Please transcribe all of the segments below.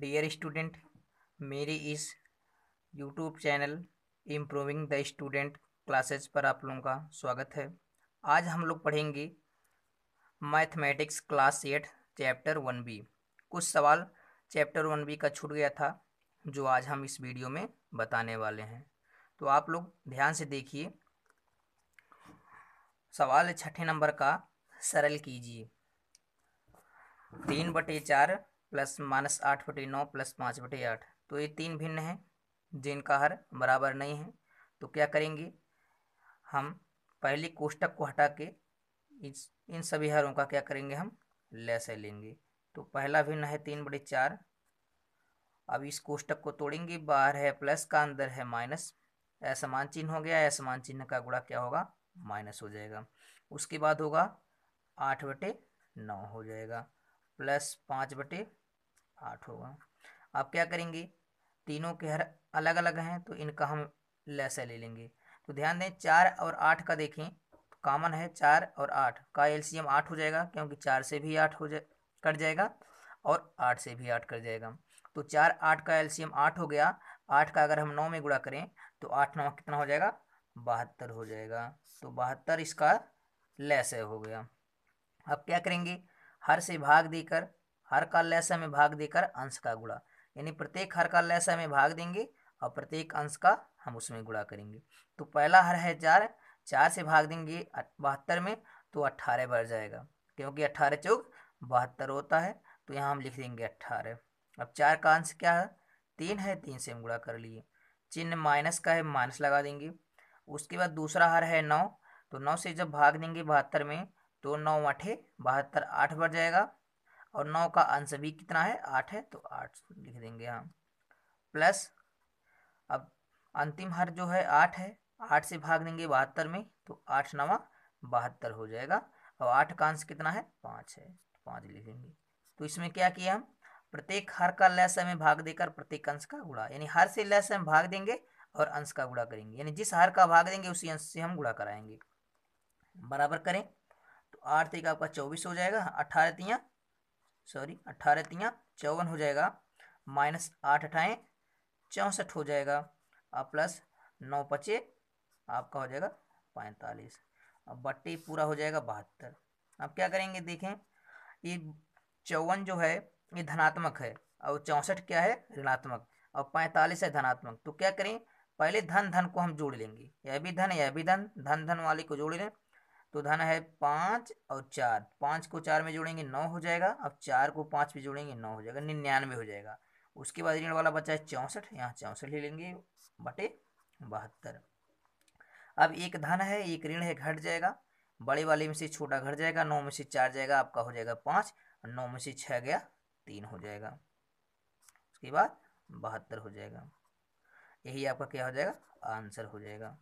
dear student मेरी इस YouTube channel improving the student classes पर आप लोगों का स्वागत है आज हम लोग पढ़ेंगे mathematics class eight chapter one B कुछ सवाल चैप्टर वन बी का छूट गया था जो आज हम इस वीडियो में बताने वाले हैं तो आप लोग ध्यान से देखिए सवाल छठे नंबर का सरल कीजिए तीन बटे चार प्लस माइनस आठ बटे नौ प्लस पाँच बटे आठ तो ये तीन भिन्न हैं जिनका हर बराबर नहीं है तो क्या करेंगे हम पहले कोष्टक को हटा के इस इन सभी हरों का क्या करेंगे हम से लेंगे तो पहला भिन्न है तीन बटे चार अब इस कोष्टक को तोड़ेंगे बाहर है प्लस का अंदर है माइनस असमान चिन्ह हो गया असमान चिन्ह का गुड़ा क्या होगा माइनस हो जाएगा उसके बाद होगा आठ बटे नौ हो जाएगा प्लस पाँच बटे आठ होगा आप क्या करेंगे तीनों के हर अलग अलग हैं तो इनका हम लेसा ले लेंगे तो ध्यान दें चार और आठ का देखें कॉमन तो है चार और आठ का एलसीएम आठ हो जाएगा क्योंकि चार से भी आठ हो जाए कट जाएगा और आठ से भी आठ कट जाएगा तो चार आठ का एलसीएम आठ हो गया आठ का अगर हम नौ में गुड़ा करें तो आठ नौ कितना हो जाएगा बहत्तर हो जाएगा तो बहत्तर इसका लेस हो गया अब क्या करेंगे हर से भाग देकर हर का में भाग देकर अंश का गुणा यानी प्रत्येक हर का में भाग देंगे और प्रत्येक अंश का हम उसमें गुणा करेंगे तो पहला हर है चार चार से भाग देंगे बहत्तर में तो अट्ठारह बढ़ जाएगा क्योंकि अट्ठारह चौक बहत्तर होता है तो यहाँ हम लिख देंगे अट्ठारह अब चार का अंश क्या है तीन है तीन से हम गुणा कर लिए चिन्ह माइनस का है माइनस लगा देंगे उसके बाद दूसरा हर है नौ तो नौ से जब भाग देंगे बहत्तर में तो नौ अठे बहत्तर आठ बढ़ जाएगा और नौ का अंश भी कितना है आठ है तो आठ लिख देंगे हम प्लस अब अंतिम हर जो है आठ है आठ से भाग देंगे बहत्तर में तो आठ नवा बहत्तर हो जाएगा और आठ का अंश कितना है पाँच है तो पाँच लिख देंगे तो इसमें क्या किया हम प्रत्येक हर का लैस में भाग देकर प्रत्येक अंश का गुड़ा यानी हर से लैस में भाग देंगे और अंश का गुड़ा करेंगे यानी जिस हर का भाग देंगे उसी अंश से हम गुड़ा कराएंगे बराबर करें तो आठ तक तो आपका चौबीस हो जाएगा अठारह तियाँ सॉरी अट्ठारह तिया चौवन हो जाएगा माइनस आठ अठाएँ चौंसठ हो जाएगा और प्लस नौ पचे आपका हो जाएगा पैंतालीस अब बट्टे पूरा हो जाएगा बहत्तर अब क्या करेंगे देखें ये चौवन जो है ये धनात्मक है और चौंसठ क्या है ऋणात्मक और पैंतालीस है धनात्मक तो क्या करें पहले धन धन को हम जोड़ लेंगे यह भी धन यह भी धन धन धन वाले को जोड़ लें तो धन है पाँच और चार पाँच को चार में जोड़ेंगे नौ हो जाएगा अब चार को पाँच में जोड़ेंगे नौ हो जाएगा निन्यानवे हो जाएगा उसके बाद ऋण वाला बचा है चौंसठ यहाँ चौंसठ ले लेंगे बटे बहत्तर अब एक धन है एक ऋण है घट जाएगा बड़े वाले में से छोटा घट जाएगा नौ में से चार जाएगा आपका हो जाएगा पाँच और नौ में से छः गया तीन हो जाएगा उसके बाद बहत्तर हो जाएगा यही आपका क्या हो जाएगा आंसर हो जाएगा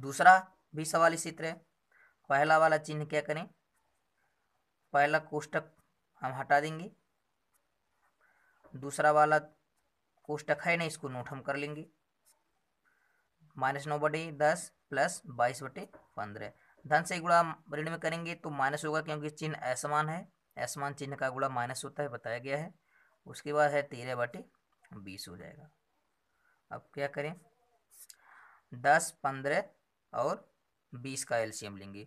दूसरा भी सवाल इसी तरह पहला वाला चिन्ह क्या करें पहला कोष्टक हम हटा देंगे दूसरा वाला कोष्टक है ना इसको नोट हम कर लेंगे माइनस नौ बटे दस प्लस बाईस बटे पंद्रह धन से गुड़ा ऋण में करेंगे तो माइनस होगा क्योंकि चिन्ह असमान है असमान चिन्ह का गुड़ा माइनस होता है बताया गया है उसके बाद है तेरह बटे बीस हो जाएगा अब क्या करें दस पंद्रह और बीस का एलसीएम लेंगे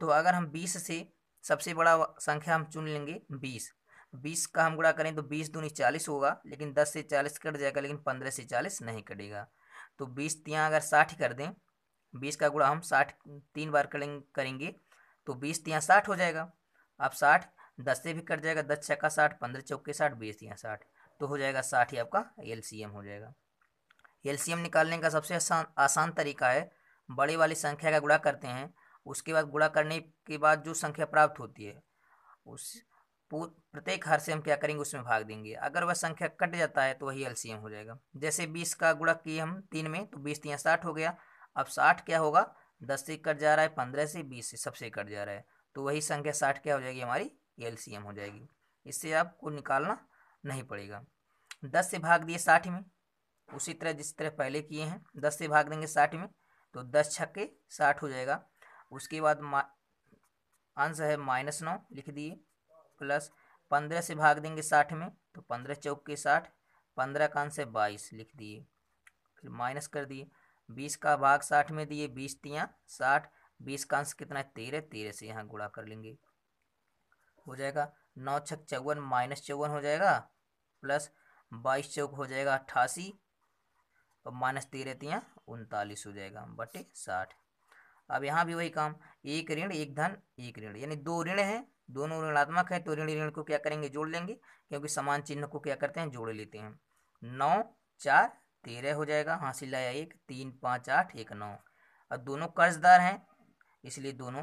तो अगर हम बीस से सबसे बड़ा संख्या हम चुन लेंगे बीस बीस का हम गुणा करें तो बीस दूनी चालीस होगा लेकिन दस से चालीस कट जाएगा लेकिन पंद्रह से चालीस नहीं कटेगा तो बीस तियाँ अगर साठ कर दें बीस का गुणा हम साठ तीन बार करेंगे तो बीस तिया साठ हो जाएगा आप साठ दस से भी कट जाएगा दस छक्का साठ पंद्रह चौके साठ बीस तियाँ साठ तो हो जाएगा साठ ही आपका एल हो जाएगा एल निकालने का सबसे आसान आसान तरीका है बड़ी वाली संख्या का गुणा करते हैं उसके बाद गुणा करने के बाद जो संख्या प्राप्त होती है उस प्रत्येक हर से हम क्या करेंगे उसमें भाग देंगे अगर वह संख्या कट जाता है तो वही एलसीएम हो जाएगा जैसे बीस का गुणा किए हम तीन में तो बीस तीन साठ हो गया अब साठ क्या होगा दस से कट जा रहा है पंद्रह से बीस से सबसे कट जा रहा है तो वही संख्या साठ क्या हो जाएगी हमारी एलसीएम हो जाएगी इससे आपको निकालना नहीं पड़ेगा दस से भाग दिए साठ में उसी तरह जिस तरह पहले किए हैं दस से भाग देंगे साठ में तो दस छक्के साठ हो जाएगा उसके बाद आंसर है माइनस नौ लिख दिए प्लस पंद्रह से भाग देंगे साठ में तो पंद्रह चौक के साठ पंद्रह का आंसर बाईस लिख दिए फिर माइनस कर दिए बीस का भाग साठ में दिए बीस तियाँ साठ बीस का आंसर कितना है तेरह तेरह से यहाँ गुणा कर लेंगे हो जाएगा नौ छक चौवन माइनस चौवन हो जाएगा प्लस बाईस चौक हो जाएगा अट्ठासी और माइनस तेरह तियाँ उनतालीस हो जाएगा बटे साठ अब यहाँ भी वही काम एक ऋण एक धन एक ऋण यानी दो ऋण है दोनों ऋणात्मक है तो ऋण ऋण को क्या करेंगे जोड़ लेंगे क्योंकि समान चिन्ह को क्या करते हैं जोड़ लेते हैं नौ चार तेरह हो जाएगा हासिल आया एक तीन पाँच आठ एक नौ अब दोनों कर्जदार हैं इसलिए दोनों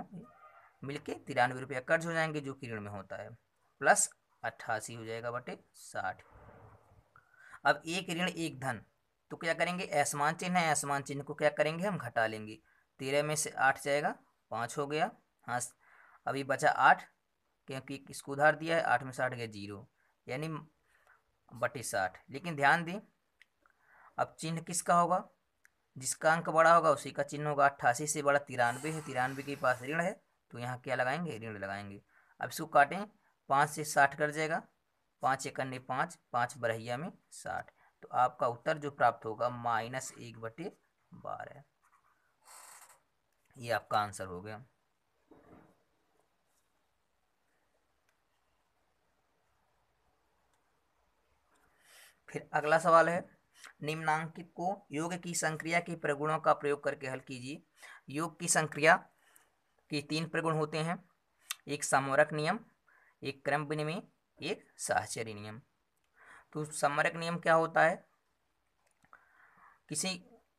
मिलके तिरानवे रुपया कर्ज हो जाएंगे जो कि ऋण में होता है प्लस अट्ठासी हो जाएगा बटे साठ अब एक ऋण एक धन तो क्या करेंगे आसमान चिन्ह है आसमान चिन्ह को क्या करेंगे हम घटा लेंगे तेरह में से आठ जाएगा पाँच हो गया हाँ अभी बचा आठ क्योंकि इसको उधार दिया है आठ में से आठ गया जीरो यानी बटे साठ लेकिन ध्यान दें अब चिन्ह किसका होगा जिसका अंक बड़ा होगा उसी का चिन्ह होगा अट्ठासी से बड़ा तिरानवे है तिरानवे के पास ऋण है तो यहाँ क्या लगाएंगे ऋण लगाएंगे अब इसको काटें पाँच से साठ कर जाएगा पाँच एक पाँच पाँच बरहिया में साठ तो आपका उत्तर जो प्राप्त होगा माइनस एक बटे बारह ये आपका आंसर हो गया फिर अगला सवाल है निम्नांकित को योग की संक्रिया के प्रगुणों का प्रयोग करके हल कीजिए योग की संक्रिया के तीन प्रगुण होते हैं एक समोरक नियम एक क्रम विनिमय एक साहचर्य नियम तो समरक नियम क्या होता है किसी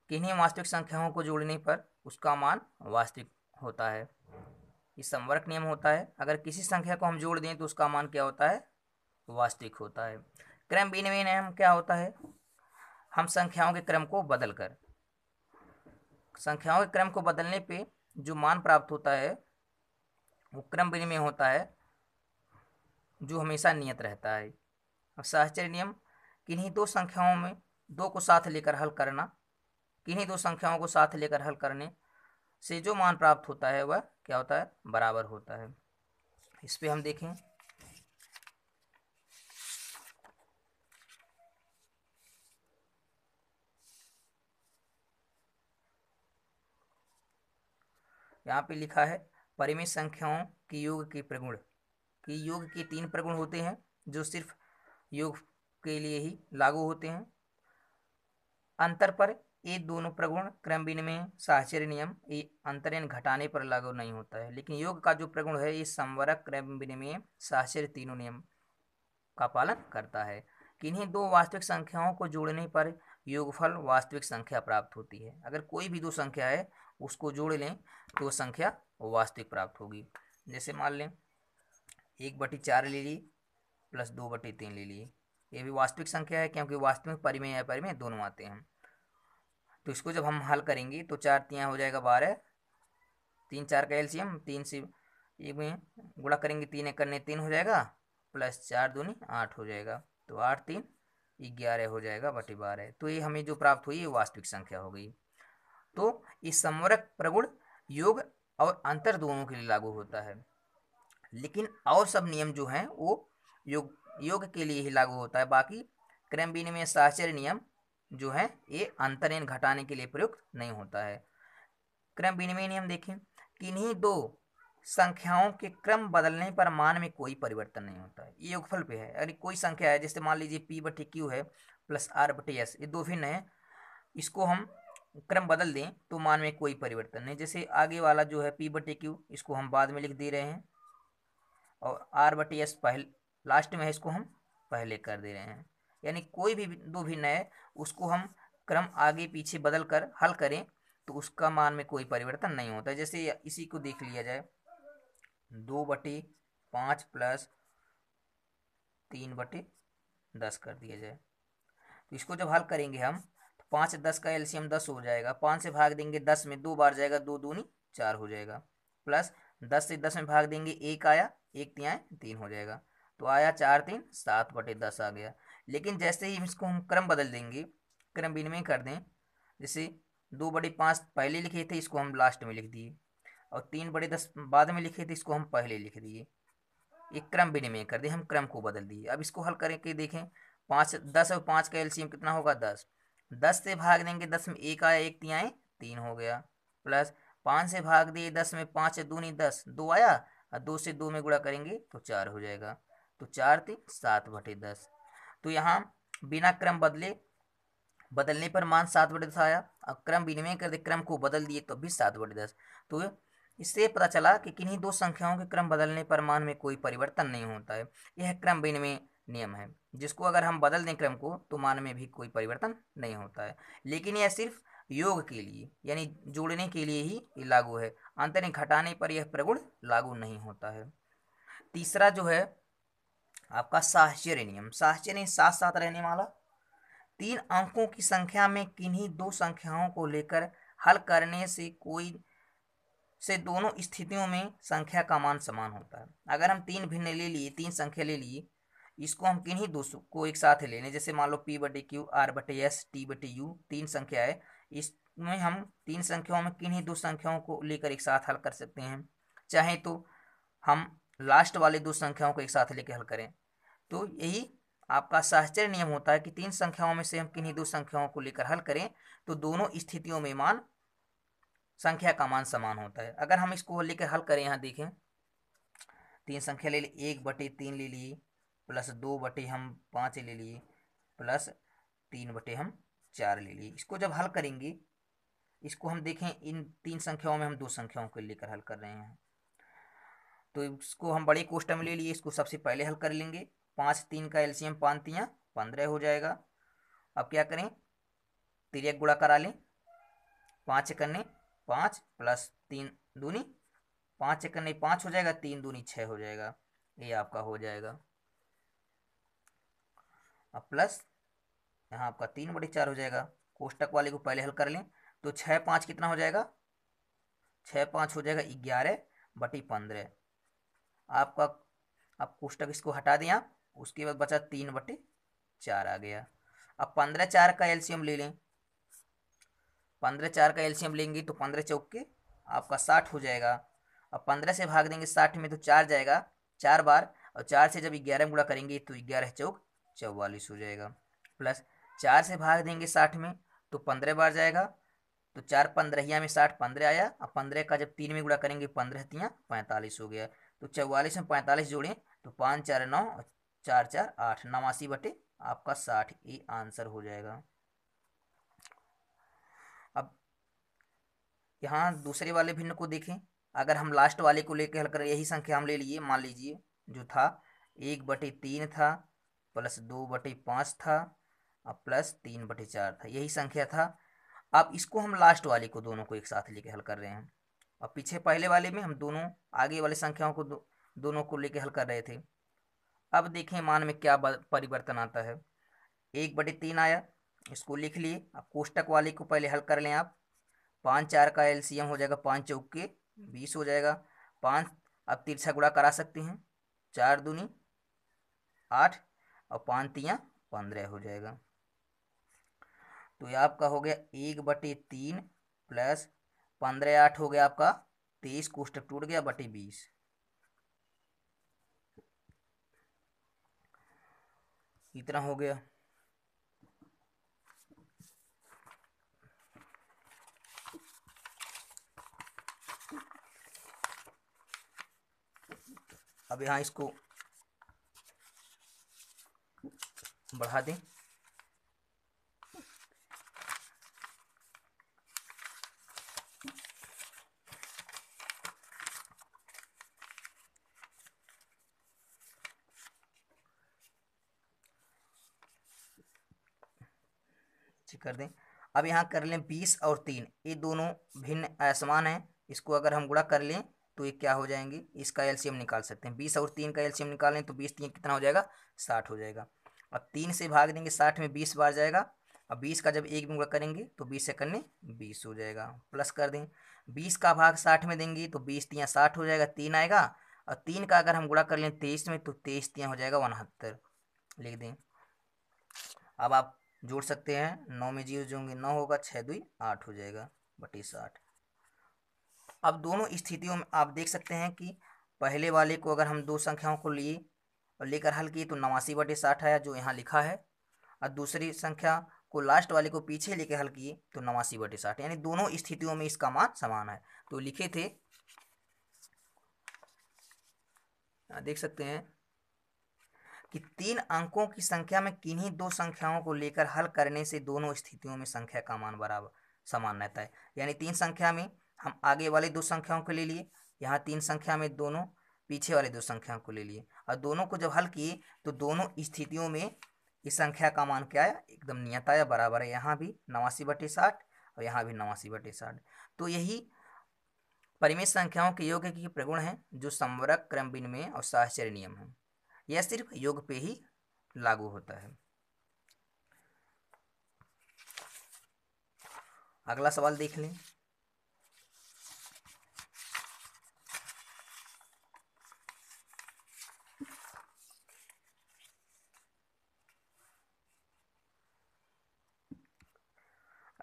किन्हीं वास्तविक संख्याओं को जोड़ने पर उसका मान वास्तविक होता है ये संवर्क नियम होता है अगर किसी संख्या को हम जोड़ दें तो उसका मान क्या होता है वास्तविक होता है क्रम विनिमय नियम क्या होता है हम संख्याओं के क्रम को बदल कर संख्याओं के क्रम को बदलने पे जो मान प्राप्त होता है वो क्रम विनिमय होता है जो हमेशा नियत रहता है और सहचर्य नियम किन्हीं दो संख्याओं में दो को साथ लेकर हल करना किन्हीं दो संख्याओं को साथ लेकर हल करने से जो मान प्राप्त होता है वह क्या होता है बराबर होता है इस पर हम देखें यहाँ पे लिखा है परिमित संख्याओं की योग के प्रगुण की योग के तीन प्रगुण होते हैं जो सिर्फ योग के लिए ही लागू होते हैं अंतर पर ये दोनों प्रगुण क्रम विनिमय साहचर्य नियम ये अंतरण घटाने पर लागू नहीं होता है लेकिन योग का जो प्रगुण है ये संवरक क्रम में साहचर्य तीनों नियम का पालन करता है किन्हीं दो वास्तविक संख्याओं को जोड़ने पर योगफल वास्तविक संख्या प्राप्त होती है अगर कोई भी दो संख्या है उसको जोड़ लें तो संख्या वास्तविक प्राप्त होगी जैसे मान लें एक बटी चार ले ली प्लस दो बटे तीन ले लिए ये भी वास्तविक संख्या है क्योंकि वास्तविक परिमेय या परिमेय दोनों आते हैं तो इसको जब हम हल करेंगे तो चार तियाँ हो जाएगा बारह तीन चार का एलसीएम तीन से एक में गुणा करेंगे तीन एक करने तीन हो जाएगा प्लस चार दूनी आठ हो जाएगा तो आठ तीन ग्यारह हो जाएगा बटे बारह तो ये हमें जो प्राप्त हुई ये वास्तविक संख्या हो गई तो इस संवरक प्रगुण योग और अंतर दोनों के लिए लागू होता है लेकिन और सब नियम जो हैं वो योग योग के लिए ही लागू होता है बाकी क्रम विनिमय साहचर्य नियम जो है ये अंतरहीन घटाने के लिए प्रयुक्त नहीं होता है क्रम विनिमय नियम देखें किन्हीं दो संख्याओं के क्रम बदलने पर मान में कोई परिवर्तन नहीं होता है ये योगफल पे है अगर कोई संख्या है जैसे मान लीजिए पी बटे क्यू है प्लस आर बटे एस ये दो भिन्न है इसको हम क्रम बदल दें तो मान में कोई परिवर्तन नहीं जैसे आगे वाला जो है पी बटे क्यू इसको हम बाद में लिख दे रहे हैं और आर बटे एस पहले लास्ट में है इसको हम पहले कर दे रहे हैं यानी कोई भी दो भिन्न है उसको हम क्रम आगे पीछे बदल कर हल करें तो उसका मान में कोई परिवर्तन नहीं होता जैसे इसी को देख लिया जाए दो बटे पाँच प्लस तीन बटे दस कर दिया जाए तो इसको जब हल करेंगे हम तो पाँच दस का एलसीएम दस हो जाएगा पाँच से भाग देंगे दस में दो बार जाएगा दो दूनी चार हो जाएगा प्लस दस से दस में भाग देंगे एक आया एक आए तीन हो जाएगा तो आया चार तीन सात बटे दस आ गया लेकिन जैसे ही इसको हम क्रम बदल देंगे क्रम विनिमय कर दें जैसे दो बड़े पाँच पहले लिखे थे इसको हम लास्ट में लिख दिए और तीन बड़े दस बाद में लिखे थे इसको हम पहले लिख दिए एक क्रम विनिमय कर दें हम क्रम को बदल दिए अब इसको हल करके देखें पाँच दस और पाँच का एलसीएम कितना होगा दस दस से भाग देंगे दस में एक आया एक तीन आए तीन हो गया प्लस पाँच से भाग दिए दस में पाँच दूनी दस दो आया और दो से दो में गुड़ा करेंगे तो चार हो जाएगा तो चार तीन सात बटे दस तो यहाँ बिना क्रम बदले बदलने पर मान सात बटे दस आया अब क्रम विनिमय कर दे क्रम को बदल दिए तो भी सात बटे दस तो इससे पता चला कि किन्हीं दो संख्याओं के क्रम बदलने पर मान में कोई परिवर्तन नहीं होता है यह क्रम विनिमय नियम है जिसको अगर हम बदल दें क्रम को तो मान में भी कोई परिवर्तन नहीं होता है लेकिन यह सिर्फ योग के लिए यानी जोड़ने के लिए ही लागू है अंतर घटाने पर यह प्रगुण लागू नहीं होता है तीसरा जो है आपका साहचर्यनियम साहचर्य साथ साथ रहने वाला तीन अंकों की संख्या में किन्हीं दो संख्याओं को लेकर हल करने से कोई से दोनों स्थितियों में संख्या का मान समान होता है अगर हम तीन भिन्न ले लिए तीन संख्या ले लिए इसको हम किन्हीं दो को एक साथ ले लें जैसे मान लो पी बटे क्यू आर बटे एस टी बटे यू तीन संख्या है इसमें हम तीन संख्याओं में किन्हीं दो संख्याओं को लेकर एक साथ हल कर सकते हैं चाहे तो हम लास्ट वाले दो संख्याओं को एक साथ लेकर हल करें तो यही आपका साहचर्य नियम होता है कि तीन संख्याओं में से हम किन्हीं दो संख्याओं को लेकर हल करें तो दोनों स्थितियों में मान संख्या का मान समान होता है अगर हम इसको लेकर हल करें यहाँ देखें तीन संख्या ले ली एक बटे तीन ले लिए प्लस दो बटे हम पाँच ले लिए प्लस तीन बटे हम चार ले लिए इसको जब हल करेंगे इसको हम देखें इन तीन संख्याओं में हम दो संख्याओं को लेकर हल कर रहे हैं तो इसको हम बड़े कोष्ट में ले लिए इसको सबसे पहले हल कर लेंगे पाँच तीन का एल्शियम पाँच तियाँ पंद्रह हो जाएगा अब क्या करें तिरक गुड़ा करा लें पाँच करने पाँच प्लस तीन दूनी पाँच करने पाँच हो जाएगा तीन दूनी छः हो जाएगा ये आपका हो जाएगा अब प्लस यहाँ आपका तीन बटे चार हो जाएगा कोष्टक वाले को पहले हल कर लें तो छः पाँच कितना हो जाएगा छः पाँच हो जाएगा ग्यारह बटी पंद्रह आपका आप कोष्टक इसको हटा दें आप उसके बाद बचा तीन बटे चार आ गया अब पंद्रह चार का एल्शियम ले लें पंद्रह चार का एल्शियम लेंगे तो पंद्रह चौक के आपका साठ हो जाएगा अब पंद्रह से भाग देंगे साठ में तो चार जाएगा चार बार और चार से जब ग्यारह गुड़ा करेंगे तो ग्यारह चौक चौवालीस हो जाएगा प्लस चार से भाग देंगे साठ में तो पंद्रह बार जाएगा तो चार पंद्रहिया में साठ पंद्रह आया और पंद्रह का जब तीन में गुड़ा करेंगे पंद्रह तिया पैंतालीस हो गया तो चौवालीस में पैंतालीस जोड़ें तो पाँच चार नौ चार चार आठ नवासी बटे आपका साठ ए आंसर हो जाएगा अब यहाँ दूसरे वाले भिन्न को देखें अगर हम लास्ट वाले को लेकर हल कर यही संख्या हम ले लिए मान लीजिए जो था एक बटे तीन था प्लस दो बटे पाँच था और प्लस तीन बटे चार था यही संख्या था अब इसको हम लास्ट वाले को दोनों को एक साथ लेकर हल कर रहे हैं और पीछे पहले वाले में हम दोनों आगे वाले संख्याओं को दो, दोनों को लेकर हल कर रहे थे अब देखें मान में क्या परिवर्तन आता है एक बटे तीन आया इसको लिख लिए अब कोष्टक वाले को पहले हल कर लें आप पाँच चार का एल हो जाएगा पाँच चौके बीस हो जाएगा पाँच अब तिरछा गुड़ा करा सकते हैं चार दूनी आठ और पाँच तियाँ पंद्रह हो जाएगा तो ये आपका हो गया एक बटे तीन प्लस पंद्रह आठ हो गया आपका तेईस कोष्टक टूट गया बटे बीस इतना हो गया अब यहां इसको बढ़ा दें चेक कर दें अब यहाँ कर लें बीस और तीन ये दोनों भिन्न असमान हैं इसको अगर हम गुड़ा कर लें तो ये क्या हो जाएंगे इसका एलसीएम निकाल सकते हैं बीस और तीन का एलसीएम निकालें तो बीस तीन कितना हो जाएगा साठ हो जाएगा अब तीन से भाग देंगे साठ में बीस बार जाएगा अब बीस का जब एक में गुड़ा करेंगे तो बीस से करने बीस हो जाएगा प्लस कर दें बीस का भाग साठ में देंगे तो बीस तियाँ साठ हो जाएगा तीन आएगा और तीन का अगर हम गुड़ा कर लें तेईस में तो तेईस तियाँ हो जाएगा उनहत्तर लिख दें अब आप जोड़ सकते हैं नौ में जीरो जोड़ेंगे नौ होगा छः दुई आठ हो जाएगा बटी साठ अब दोनों स्थितियों में आप देख सकते हैं कि पहले वाले को अगर हम दो संख्याओं को लिए और लेकर हल किए तो नवासी बटे साठ आया जो यहाँ लिखा है और दूसरी संख्या को लास्ट वाले को पीछे लेकर हल किए तो नवासी बटे साठ यानी दोनों स्थितियों में इसका मान समान है तो लिखे थे देख सकते हैं कि तीन अंकों की संख्या में किन्हीं दो संख्याओं को लेकर हल करने से दोनों स्थितियों में संख्या का मान बराबर समान रहता है यानी तीन संख्या में हम आगे वाले दो संख्याओं को ले लिए यहाँ तीन संख्या में दोनों पीछे वाले दो संख्याओं को ले लिए और दोनों को जब हल किए तो दोनों स्थितियों में इस संख्या का मान क्या आया एकदम नियत आया बराबर है यहाँ भी नवासी बटे साठ और यहाँ भी नवासी बटे साठ तो यही परिमित संख्याओं के योग्य के प्रगुण हैं जो संवरक क्रम विनिमय और साहचर्य नियम हैं यह सिर्फ योग पे ही लागू होता है अगला सवाल देख लें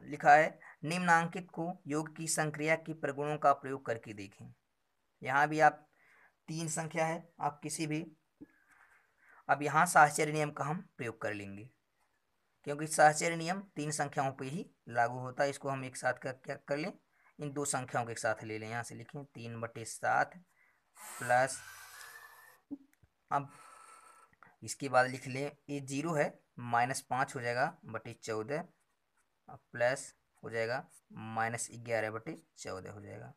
लिखा है निम्नांकित को योग की संक्रिया की प्रगुणों का प्रयोग करके देखें यहाँ भी आप तीन संख्या है आप किसी भी अब यहाँ साहचर्य नियम का हम प्रयोग कर लेंगे क्योंकि साहचर्य नियम तीन संख्याओं पर ही लागू होता है इसको हम एक साथ कर क्या कर लें इन दो संख्याओं के एक साथ ले लें यहाँ से लिखें तीन बटे सात प्लस अब इसके बाद लिख लें ये जीरो है माइनस पाँच हो जाएगा बटे चौदह प्लस हो जाएगा माइनस ग्यारह बटे चौदह हो जाएगा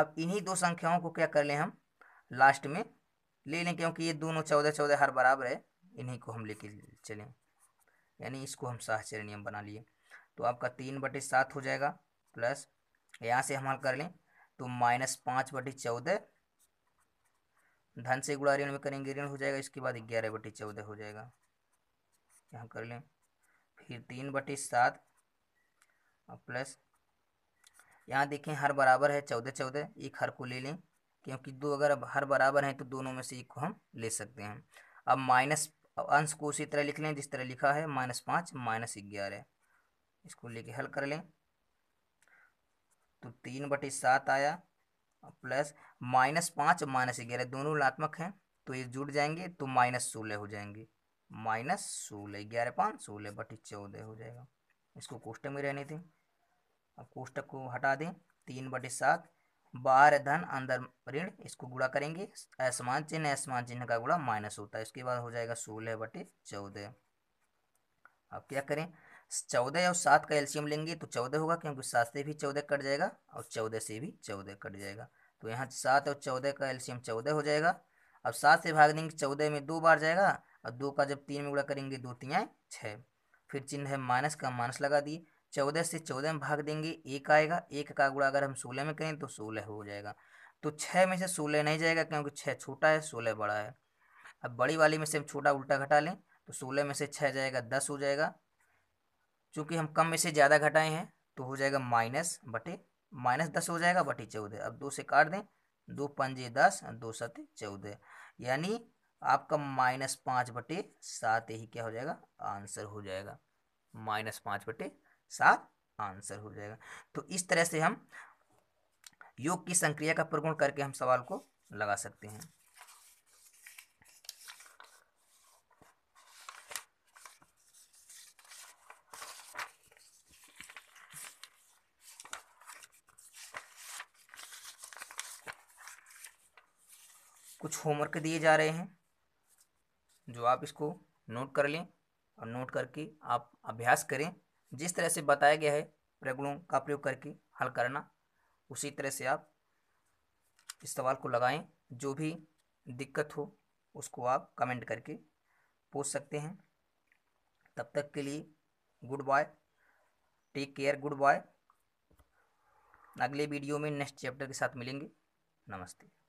अब इन्हीं दो संख्याओं को क्या कर लें हम लास्ट में ले लें क्योंकि ये दोनों चौदह चौदह हर बराबर है इन्हीं को हम लेके चलें यानी इसको हम साहचर्य नियम बना लिए तो आपका तीन बटे सात हो जाएगा प्लस यहाँ से हम कर लें तो माइनस पाँच बटे चौदह धन से गुड़ा ऋण में करेंगे ऋण हो जाएगा इसके बाद ग्यारह बटे चौदह हो जाएगा यहाँ कर लें फिर तीन बटे सात प्लस यहाँ देखें हर बराबर है चौदह चौदह एक हर को ले लें क्योंकि दो अगर हर बराबर हैं तो दोनों में से एक को हम ले सकते हैं अब माइनस अंश को उसी तरह लिख लें जिस तरह लिखा है माइनस पाँच माइनस ग्यारह इसको लेके हल कर लें तो तीन बटे सात आया प्लस माइनस पाँच माइनस ग्यारह दोनों लात्मक हैं तो ये जुड़ जाएंगे तो माइनस सोलह हो जाएंगे माइनस सोलह ग्यारह पाँच सोलह बटे चौदह हो जाएगा इसको कोष्टक में रहने दें अब कोष्टक को हटा दें तीन बटे सात बार धन अंदर ऋण इसको गुड़ा करेंगे असमान चिन्ह असमान चिन्ह का गुड़ा माइनस होता है इसके बाद हो जाएगा सोलह बटे चौदह अब क्या करें चौदह और सात का एल्शियम लेंगे तो चौदह होगा क्योंकि सात से भी चौदह कट जाएगा और चौदह से भी चौदह कट जाएगा तो यहाँ सात और चौदह का एल्शियम चौदह हो जाएगा अब सात से भाग देंगे चौदह में दो बार जाएगा और दो का जब तीन में गुड़ा करेंगे दो तीन छः फिर चिन्ह है माइनस का माइनस लगा दिए चौदह से चौदह में भाग देंगे एक आएगा एक का गुणा अगर हम सोलह में करें तो सोलह हो जाएगा तो छः में से सोलह नहीं जाएगा क्योंकि छः छोटा है सोलह बड़ा है अब बड़ी वाली में से हम छोटा उल्टा घटा लें तो सोलह में से छः जाएगा दस हो जाएगा चूँकि हम कम में से ज़्यादा घटाए हैं तो हो जाएगा माइनस बटे माइनस दस हो जाएगा बटे चौदह अब दो से काट दें दो पंजे दस दो सत चौदह यानी आपका माइनस पाँच बटे सात ही क्या हो जाएगा आंसर हो जाएगा माइनस पाँच बटे सात आंसर हो जाएगा तो इस तरह से हम योग की संक्रिया का प्रगुण करके हम सवाल को लगा सकते हैं कुछ होमवर्क दिए जा रहे हैं जो आप इसको नोट कर लें और नोट करके आप अभ्यास करें जिस तरह से बताया गया है प्रगुणों का प्रयोग करके हल करना उसी तरह से आप इस सवाल को लगाएं जो भी दिक्कत हो उसको आप कमेंट करके पूछ सकते हैं तब तक के लिए good bye take care good bye अगले वीडियो में नेक्स्ट चैप्टर के साथ मिलेंगे नमस्ते